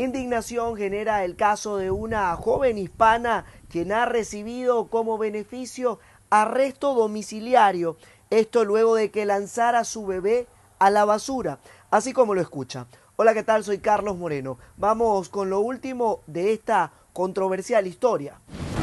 Indignación genera el caso de una joven hispana quien ha recibido como beneficio arresto domiciliario, esto luego de que lanzara su bebé a la basura, así como lo escucha. Hola, ¿qué tal? Soy Carlos Moreno. Vamos con lo último de esta controversial historia.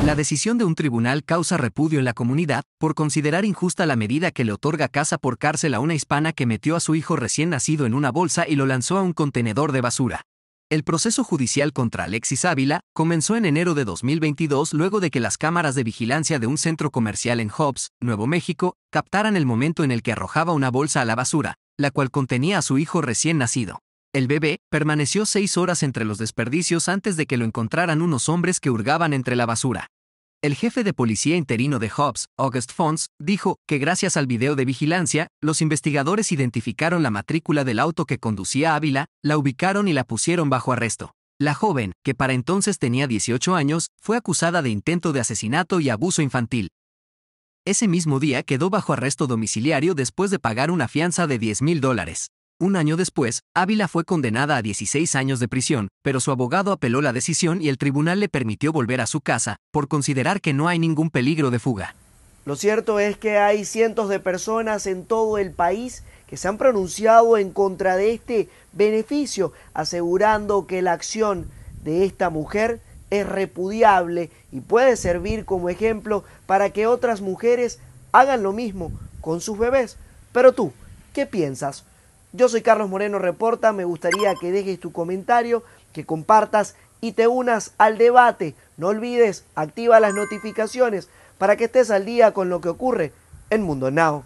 La decisión de un tribunal causa repudio en la comunidad por considerar injusta la medida que le otorga casa por cárcel a una hispana que metió a su hijo recién nacido en una bolsa y lo lanzó a un contenedor de basura. El proceso judicial contra Alexis Ávila comenzó en enero de 2022 luego de que las cámaras de vigilancia de un centro comercial en Hobbs, Nuevo México, captaran el momento en el que arrojaba una bolsa a la basura, la cual contenía a su hijo recién nacido. El bebé permaneció seis horas entre los desperdicios antes de que lo encontraran unos hombres que hurgaban entre la basura. El jefe de policía interino de Hobbs, August Fons, dijo que gracias al video de vigilancia, los investigadores identificaron la matrícula del auto que conducía Ávila, la ubicaron y la pusieron bajo arresto. La joven, que para entonces tenía 18 años, fue acusada de intento de asesinato y abuso infantil. Ese mismo día quedó bajo arresto domiciliario después de pagar una fianza de 10 mil dólares. Un año después, Ávila fue condenada a 16 años de prisión, pero su abogado apeló la decisión y el tribunal le permitió volver a su casa, por considerar que no hay ningún peligro de fuga. Lo cierto es que hay cientos de personas en todo el país que se han pronunciado en contra de este beneficio, asegurando que la acción de esta mujer es repudiable y puede servir como ejemplo para que otras mujeres hagan lo mismo con sus bebés. Pero tú, ¿qué piensas? Yo soy Carlos Moreno Reporta, me gustaría que dejes tu comentario, que compartas y te unas al debate. No olvides, activa las notificaciones para que estés al día con lo que ocurre en Mundo Now.